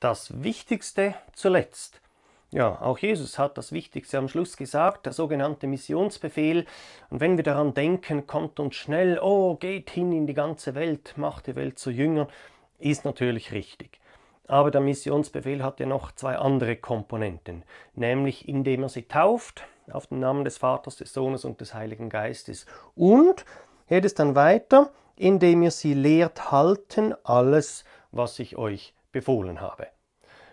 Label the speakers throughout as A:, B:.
A: das Wichtigste zuletzt. Ja, auch Jesus hat das Wichtigste am Schluss gesagt, der sogenannte Missionsbefehl. Und wenn wir daran denken, kommt uns schnell, oh, geht hin in die ganze Welt, macht die Welt zu Jüngern, ist natürlich richtig. Aber der Missionsbefehl hat ja noch zwei andere Komponenten, nämlich indem er sie tauft auf den Namen des Vaters, des Sohnes und des Heiligen Geistes. Und geht es dann weiter, indem ihr sie lehrt halten alles, was ich euch befohlen habe.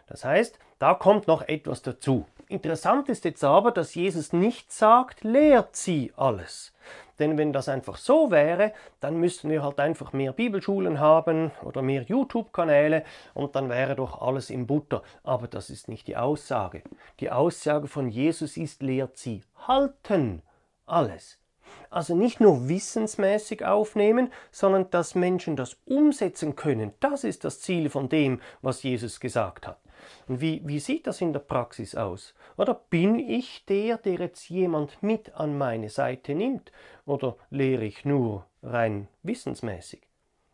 A: Das heißt, da kommt noch etwas dazu. Interessant ist jetzt aber, dass Jesus nicht sagt, lehrt sie alles. Denn wenn das einfach so wäre, dann müssten wir halt einfach mehr Bibelschulen haben oder mehr YouTube-Kanäle und dann wäre doch alles im Butter. Aber das ist nicht die Aussage. Die Aussage von Jesus ist, lehrt sie halten alles. Also nicht nur wissensmäßig aufnehmen, sondern dass Menschen das umsetzen können. Das ist das Ziel von dem, was Jesus gesagt hat. Und wie, wie sieht das in der Praxis aus? Oder bin ich der, der jetzt jemand mit an meine Seite nimmt? Oder lehre ich nur rein wissensmäßig?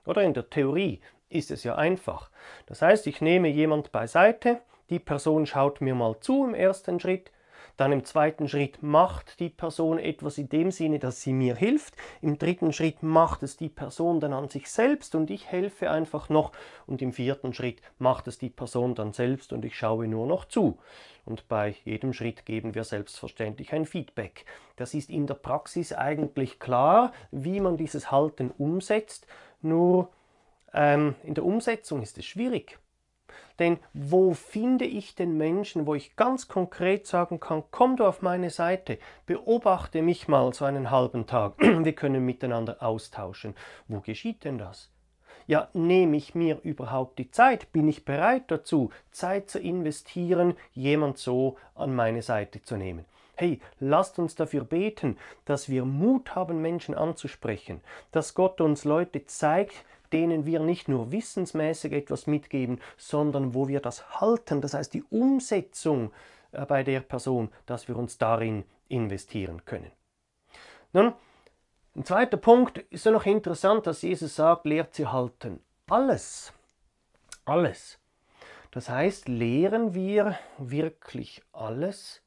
A: Oder in der Theorie ist es ja einfach. Das heißt, ich nehme jemand beiseite, die Person schaut mir mal zu im ersten Schritt, dann im zweiten Schritt macht die Person etwas in dem Sinne, dass sie mir hilft. Im dritten Schritt macht es die Person dann an sich selbst und ich helfe einfach noch. Und im vierten Schritt macht es die Person dann selbst und ich schaue nur noch zu. Und bei jedem Schritt geben wir selbstverständlich ein Feedback. Das ist in der Praxis eigentlich klar, wie man dieses Halten umsetzt. Nur ähm, in der Umsetzung ist es schwierig. Denn wo finde ich den Menschen, wo ich ganz konkret sagen kann, komm du auf meine Seite, beobachte mich mal so einen halben Tag, wir können miteinander austauschen. Wo geschieht denn das? Ja, nehme ich mir überhaupt die Zeit? Bin ich bereit dazu, Zeit zu investieren, jemand so an meine Seite zu nehmen? Hey, lasst uns dafür beten, dass wir Mut haben, Menschen anzusprechen, dass Gott uns Leute zeigt, denen wir nicht nur wissensmäßig etwas mitgeben, sondern wo wir das halten, das heißt die Umsetzung äh, bei der Person, dass wir uns darin investieren können. Nun, ein zweiter Punkt ist ja noch interessant, dass Jesus sagt, lehrt sie halten. Alles. Alles. Das heißt, lehren wir wirklich alles?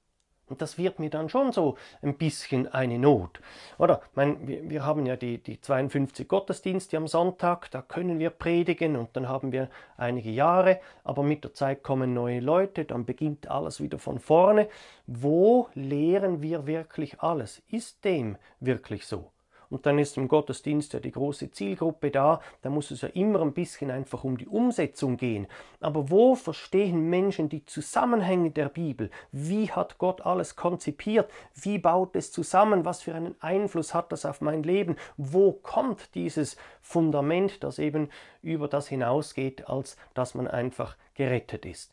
A: Und das wird mir dann schon so ein bisschen eine Not. Oder, ich meine, wir, wir haben ja die, die 52 Gottesdienste am Sonntag, da können wir predigen und dann haben wir einige Jahre, aber mit der Zeit kommen neue Leute, dann beginnt alles wieder von vorne. Wo lehren wir wirklich alles? Ist dem wirklich so? und dann ist im Gottesdienst ja die große Zielgruppe da, da muss es ja immer ein bisschen einfach um die Umsetzung gehen. Aber wo verstehen Menschen die Zusammenhänge der Bibel? Wie hat Gott alles konzipiert? Wie baut es zusammen? Was für einen Einfluss hat das auf mein Leben? Wo kommt dieses Fundament, das eben über das hinausgeht, als dass man einfach gerettet ist?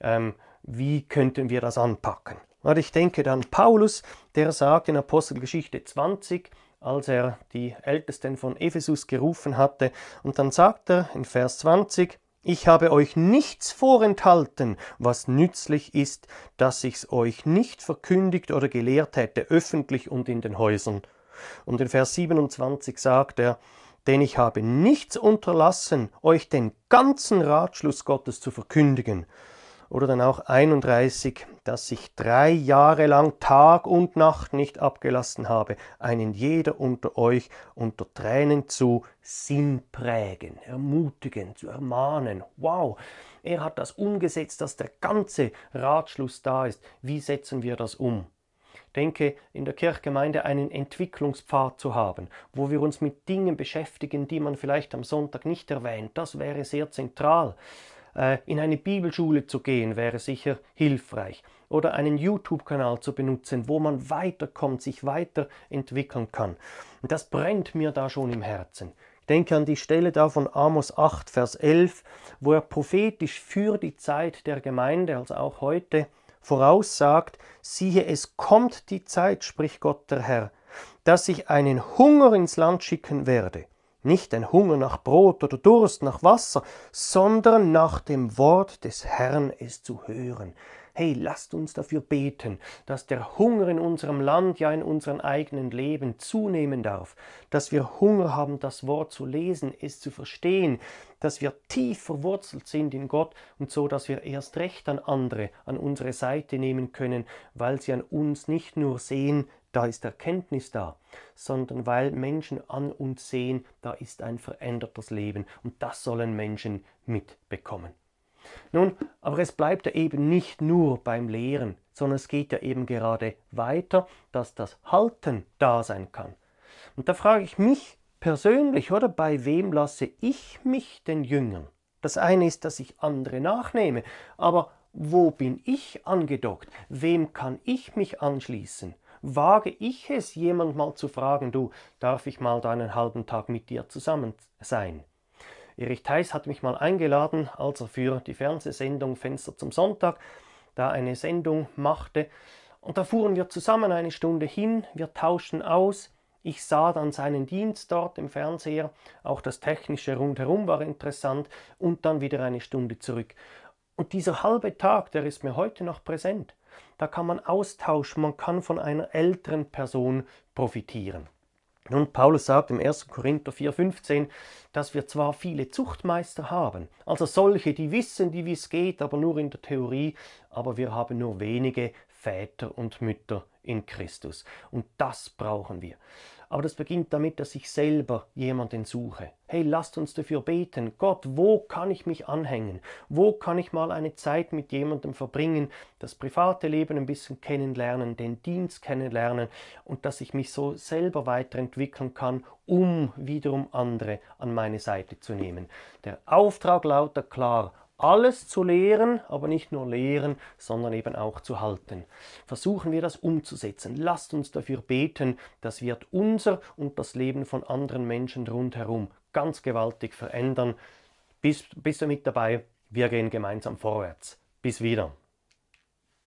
A: Ähm, wie könnten wir das anpacken? Und ich denke dann Paulus, der sagt in Apostelgeschichte 20, als er die Ältesten von Ephesus gerufen hatte. Und dann sagt er in Vers 20, ich habe euch nichts vorenthalten, was nützlich ist, dass ich's euch nicht verkündigt oder gelehrt hätte, öffentlich und in den Häusern. Und in Vers 27 sagt er, denn ich habe nichts unterlassen, euch den ganzen Ratschluss Gottes zu verkündigen. Oder dann auch 31, dass ich drei Jahre lang Tag und Nacht nicht abgelassen habe, einen jeder unter euch unter Tränen zu sinnprägen, ermutigen, zu ermahnen. Wow, er hat das umgesetzt, dass der ganze Ratschluss da ist. Wie setzen wir das um? denke, in der Kirchgemeinde einen Entwicklungspfad zu haben, wo wir uns mit Dingen beschäftigen, die man vielleicht am Sonntag nicht erwähnt, das wäre sehr zentral. Äh, in eine Bibelschule zu gehen wäre sicher hilfreich oder einen YouTube-Kanal zu benutzen, wo man weiterkommt, sich weiterentwickeln kann. das brennt mir da schon im Herzen. Ich denke an die Stelle da von Amos 8, Vers 11, wo er prophetisch für die Zeit der Gemeinde, also auch heute, voraussagt, siehe, es kommt die Zeit, spricht Gott der Herr, dass ich einen Hunger ins Land schicken werde nicht ein Hunger nach Brot oder Durst nach Wasser, sondern nach dem Wort des Herrn es zu hören, hey, lasst uns dafür beten, dass der Hunger in unserem Land, ja in unserem eigenen Leben zunehmen darf, dass wir Hunger haben, das Wort zu lesen, es zu verstehen, dass wir tief verwurzelt sind in Gott und so, dass wir erst recht an andere an unsere Seite nehmen können, weil sie an uns nicht nur sehen, da ist Erkenntnis da, sondern weil Menschen an uns sehen, da ist ein verändertes Leben und das sollen Menschen mitbekommen. Nun, aber es bleibt ja eben nicht nur beim Lehren, sondern es geht ja eben gerade weiter, dass das Halten da sein kann. Und da frage ich mich persönlich, oder bei wem lasse ich mich den jüngern? Das eine ist, dass ich andere nachnehme, aber wo bin ich angedockt? Wem kann ich mich anschließen? Wage ich es, jemand mal zu fragen, du, darf ich mal da einen halben Tag mit dir zusammen sein? Erich Theis hat mich mal eingeladen, als er für die Fernsehsendung Fenster zum Sonntag da eine Sendung machte. Und da fuhren wir zusammen eine Stunde hin, wir tauschten aus. Ich sah dann seinen Dienst dort im Fernseher, auch das Technische rundherum war interessant und dann wieder eine Stunde zurück. Und dieser halbe Tag, der ist mir heute noch präsent. Da kann man austauschen, man kann von einer älteren Person profitieren. Nun, Paulus sagt im 1. Korinther 4,15, dass wir zwar viele Zuchtmeister haben, also solche, die wissen, die wie es geht, aber nur in der Theorie, aber wir haben nur wenige Väter und Mütter in Christus. Und das brauchen wir. Aber das beginnt damit, dass ich selber jemanden suche. Hey, lasst uns dafür beten. Gott, wo kann ich mich anhängen? Wo kann ich mal eine Zeit mit jemandem verbringen, das private Leben ein bisschen kennenlernen, den Dienst kennenlernen und dass ich mich so selber weiterentwickeln kann, um wiederum andere an meine Seite zu nehmen. Der Auftrag lauter klar alles zu lehren, aber nicht nur lehren, sondern eben auch zu halten. Versuchen wir das umzusetzen. Lasst uns dafür beten, das wird unser und das Leben von anderen Menschen rundherum ganz gewaltig verändern. Bist, bist du mit dabei? Wir gehen gemeinsam vorwärts. Bis wieder.